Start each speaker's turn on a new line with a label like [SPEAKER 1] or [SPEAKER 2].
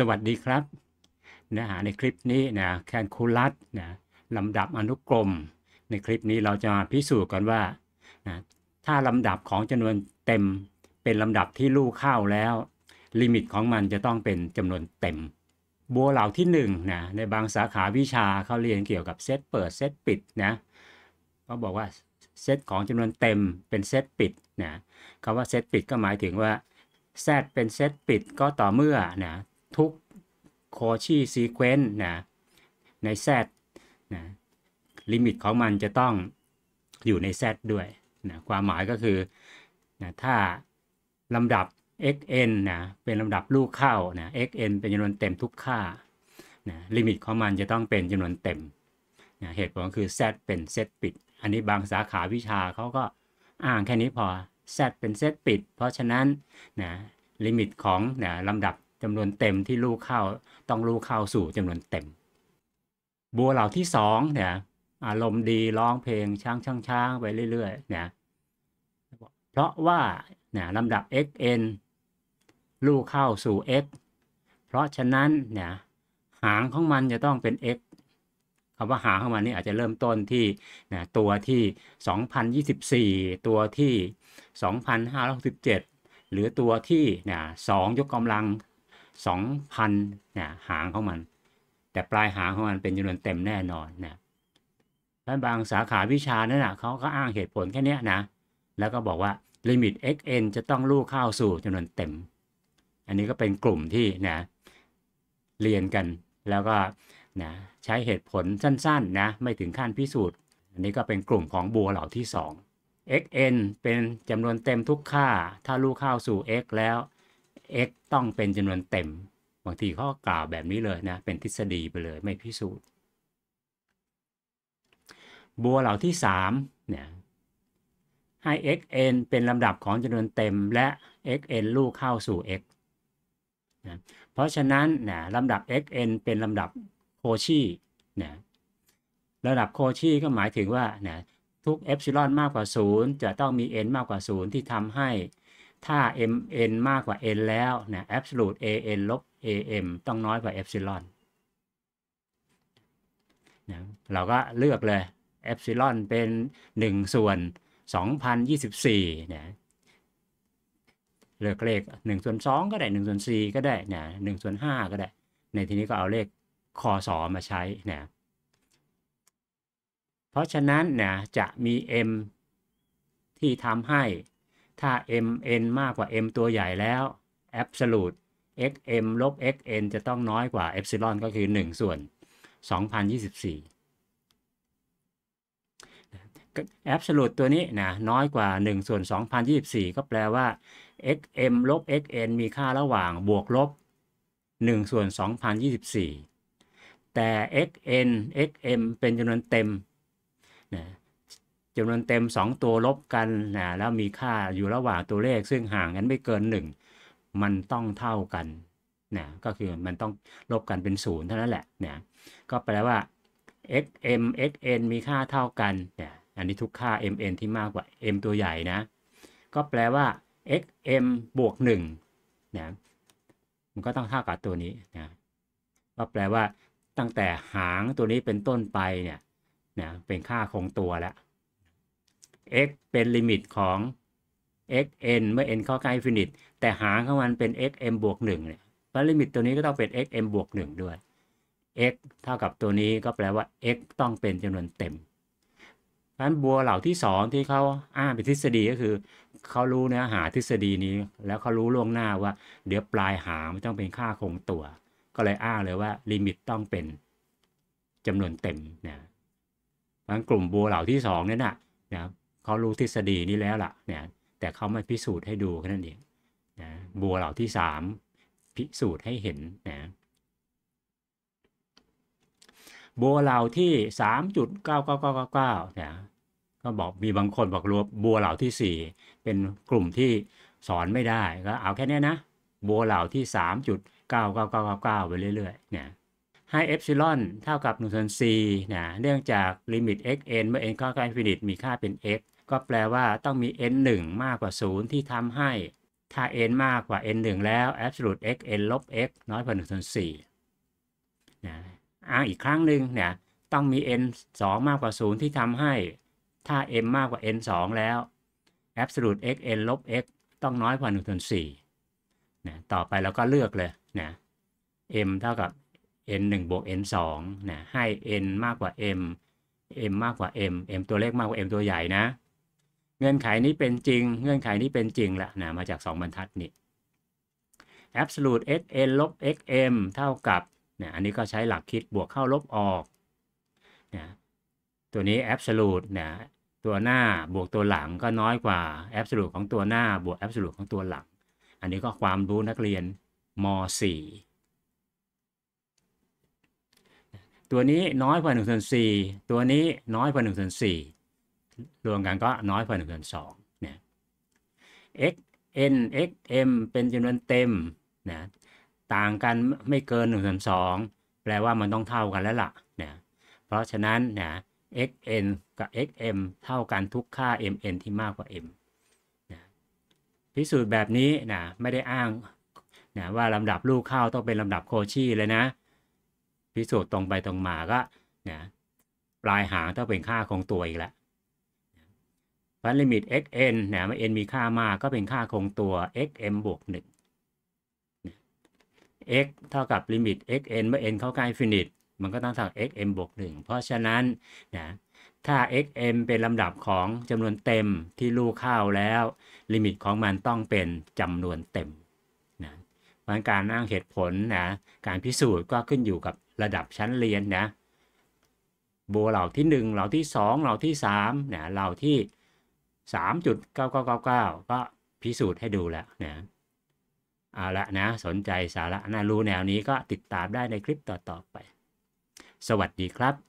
[SPEAKER 1] สวัสดีครับ เนื้อหาในคลิปนี้นะแคนคูลัสนะลำดับอนุกรม ในคลิปนี้เราจะมาพิสูจน์กันว่านะถ้าลำดับของจำนวนเต็มเป็นลำดับที่ลู่เข้าแล้ว ลิมิตของมันจะต้องเป็นจำนวนเต็ม บัวเหล่าที่1นนะในบางสาขาวิชาเขาเรียนเกี่ยวกับเซตเปิดเซตปิดนะเขาบอกว่าเซตของจำนวนเต็มเป็นเซตปิดนะคำว่าเซตปิด ก็หมายถึงว่าซเป็นเซตปิดก็ต่อเมื่อนะทุกโคชีซีเควนต์นะใน Z นะลิมิตของมันจะต้องอยู่ใน Z ด้วยนะความหมายก็คือนะถ้าลำดับ xn นะเป็นลำดับลูกเข้านะ xn เป็นจำนวนเต็มทุกค่านะลิมิตของมันจะต้องเป็นจำนวนเต็มนะเหตุผลก็คือ z เป็นเซตปิดอันนี้บางสาขาวิชาเขาก็อ้างแค่นี้พอ z เป็นเซตปิดเพราะฉะนั้นนะลิมิตของนะลำดับจำนวนเต็มที่ลูกเข้าต้องลูกเข้าสู่จำนวนเต็ม บัวเหล่าที่สองเนี่ยอารมณ์ดีร้องเพลงช้างช้างช้างไปเรื่อย ๆเนี่ยเพราะว่าเนี่ยลำดับ xn ลูกเข้าสู่ x เพราะฉะนั้นเนี่ยหางของมันจะต้องเป็น x คำว่าหางของมันนี่อาจจะเริ่มต้นที่นยตัวที่ 2024ตัวที่2567หรือตัวที่นะ2ยกกำลังสองพันเนี่ยหางของมัน แต่ปลายหางของมันเป็นจำนวนเต็มแน่นอนนะท่านบางสาขาวิชานั่นนะเขาก็อ้างเหตุผลแค่นี้นะแล้วก็บอกว่าลิมิต xn จะต้องลูกเข้าสู่จำนวนเต็ม อันนี้ก็เป็นกลุ่มที่นะเรียนกัน แล้วก็นะใช้เหตุผลสั้นๆนะไม่ถึงขั้นพิสูจน์ อันนี้ก็เป็นกลุ่มของบัวเหล่าที่ 2 xn เป็นจำนวนเต็มทุกค่า ถ้าลูกเข้าสู่ x แล้ว x ต้องเป็นจำนวนเต็ม บางทีเขากล่าวแบบนี้เลยนะ เป็นทฤษฎีไปเลยไม่พิสูจน์บัวเหล่าที่ 3 เนี่ย ให้ xn เป็นลำดับของจำนวนเต็มและ xn ลูกเข้าสู่ x นะเพราะฉะนั้นนะลำดับ xn เป็นลำดับโคชีนะระดับโคชีก็หมายถึงว่านะทุกเอฟซิลอนมากกว่า 0 จะต้องมี n มากกว่า 0 ที่ทำให้ถ้า mn มากกว่า n แล้วนะ absolute an ลบ am ต้องน้อยกว่า epsilon นะเราก็เลือกเลย epsilon เป็น1 ส่วน 2024นะเลือกเลข1ส่วน2 ก็ได้1ส่วน4ก็ได้นะ1ส่วน5ก็ได้ ในที่นี้ก็เอาเลขคอสอมาใช้นะเพราะฉะนั้นนะจะมี m ที่ทำให้ถ้า mn มากกว่า m ตัวใหญ่แล้ว absolute xm ลบ xn จะต้องน้อยกว่า epsilon ก็คือ 1 ส่วน 2024 absolute ตัวนี้นะน้อยกว่า 1 ส่วน 2024 ก็แปลว่า xm ลบ xn มีค่าระหว่างบวกลบ 1 ส่วน 2024 แต่ xn xm เป็นจำนวนเต็มนะจำนวนเต็ม 2 ตัวลบกันนะแล้วมีค่าอยู่ระหว่างตัวเลขซึ่ง ห่างกันไม่เกิน 1 มันต้องเท่ากันนะก็คือมันต้องลบกันเป็นศูนย์เท่านั้นแหละนะก็แปลว่า x m x n มีค่าเท่ากันนะอันนี้ทุกค่า m n ที่มากกว่า m ตัวใหญ่นะก็แปลว่า x m บวก1นะมันก็ต้องเท่ากับตัวนี้นะก็แปลว่า ตั้งแต่หางตัวนี้เป็นต้นไปเนี่ยนะเป็นค่าคงตัวแล้ว x เป็นลิมิตของ x n เมื่อ n เข้าใกล้ฟินิต แต่หางของมันเป็น x m บวก1เนี่ยเพราะลิมิตตัวนี้ก็ต้องเป็น x m บวก 1 ด้วย x เท่ากับตัวนี้ก็แปลว่า x ต้องเป็นจำนวนเต็มเพราะนั้น บัวเหล่าที่สองที่เขาอ้างเป็นทฤษฎีก็คือ เขารู้เนื้อหาทฤษฎีนี้ แล้วเขารู้ล่วงหน้าว่า เดี๋ยวปลายหางม่ต้องเป็นค่าคงตัว ก็เลยอ้างเลยว่า ลิมิตต้องเป็นจำนวนเต็มนะทั้งกลุ่มบัวเหล่าที่สองนั่นนะนะเขารู้ทฤษฎีนี้แล้วล่ะ เนี่ย แต่เขาไม่พิสูจน์ให้ดูแค่นั้นเองนะบัวเหล่าที่สามพิสูจน์ให้เห็นนะบัวเหล่าที่สามจุดเก้าเก้าเก้าเก้าเนี่ยก็บอกมีบางคนบอกรวมบัวเหล่าที่สี่เป็นกลุ่มที่สอนไม่ได้ ก็เอาแค่นี้นะบัวเหล่าที่สามจุดเก้าเก้าเก้าเก้าเก้าไปเรื่อยๆเนี่ยให้เอฟซิลอนเท่ากับนงส่วนีนะเนื่องจากลิมิต x n เมื่อ n เข้าใกล้อินฟินิตมีค่าเป็น x ก็แปลว่าต้องมี n 1มากกว่า 0 ที่ทำให้ถ้า n มากกว่า n 1แล้ว absolute x n ลบ x น้อยกว่า1ส่วน4นะอ้างอีกครั้งหนึ่งเนี่ย ต้องมี n 2 มากกว่า0ที่ทำให้ถ้า m มากกว่า n 2แล้ว absolute x n ลบ x ต้องน้อยกว่า1ส่วน4นะต่อไปเราก็เลือกเลยนะ m เท่ากับ n 1บวก n 2นะให้ n มากกว่า m m มากกว่า m m ตัวเล็กมากกว่า m ตัวใหญ่นะเงื่อนไขนี้เป็นจริง เงื่อนไขนี้เป็นจริงละนะ มาจาก2บรรทัดนี่ absolute xn ลบ xm เท่ากับนะอันนี้ก็ใช้หลักคิดบวกเข้าลบออก นะ ตัวนี้ absolute นะตัวหน้าบวกตัวหลังก็น้อยกว่า absolute ของตัวหน้าบวก absolute ของตัวหลัง อันนี้ก็ความรู้นักเรียนม .4 ตัวนี้น้อยกว่า1ส่วน4ตัวนี้น้อยกว่า1ส่วน4รวมกันก็น้อยกว่าหนึ่งส่วนสองเนี่ย x n x m เป็นจำนวนเต็มนะต่างกันไม่เกินหนึ่งส่วนสองแปลว่ามันต้องเท่ากันแล้วล่ะ เนะเพราะฉะนั้นนะ x n กับ x m เท่ากันทุกค่า m n ที่มากกว่า m นะพิสูจน์แบบนี้นะไม่ได้อ้างนะว่าลำดับลูกเข้าต้องเป็นลำดับโคชีเลยนะ พิสูจน์ตรงไปตรงมาก็นะปลายหางต้องเป็นค่าคงตัวอีกแล้วพาะลิมิต xn นะเมื่อ n มีค่ามากก็เป็นค่าคงตัว xm บวก1 x เท่ากับลิมิต xn เมื่อ n เข้าใกล้ฟินิตมันก็ต้องเท่า xm บวก1 เพราะฉะนั้นนะถ้า xm เป็นลำดับของจำนวนเต็มที่ลูกเข้าแล้วลิมิตของมันต้องเป็นจำนวนเต็มนะมันการอ้างเหตุผลนะการพิสูจน์ก็ขึ้นอยู่กับระดับชั้นเรียนนะโบเหล่าที่ 1เหล่าที่ 2เหล่าที่3นะเหล่าที่สาาเก้าก็พิสูจน์ให้ดูแล้วนะเอา ละ นะสนใจสาระน่ารู้แนวนี้ก็ติดตามได้ในคลิปต่อๆไป สวัสดีครับ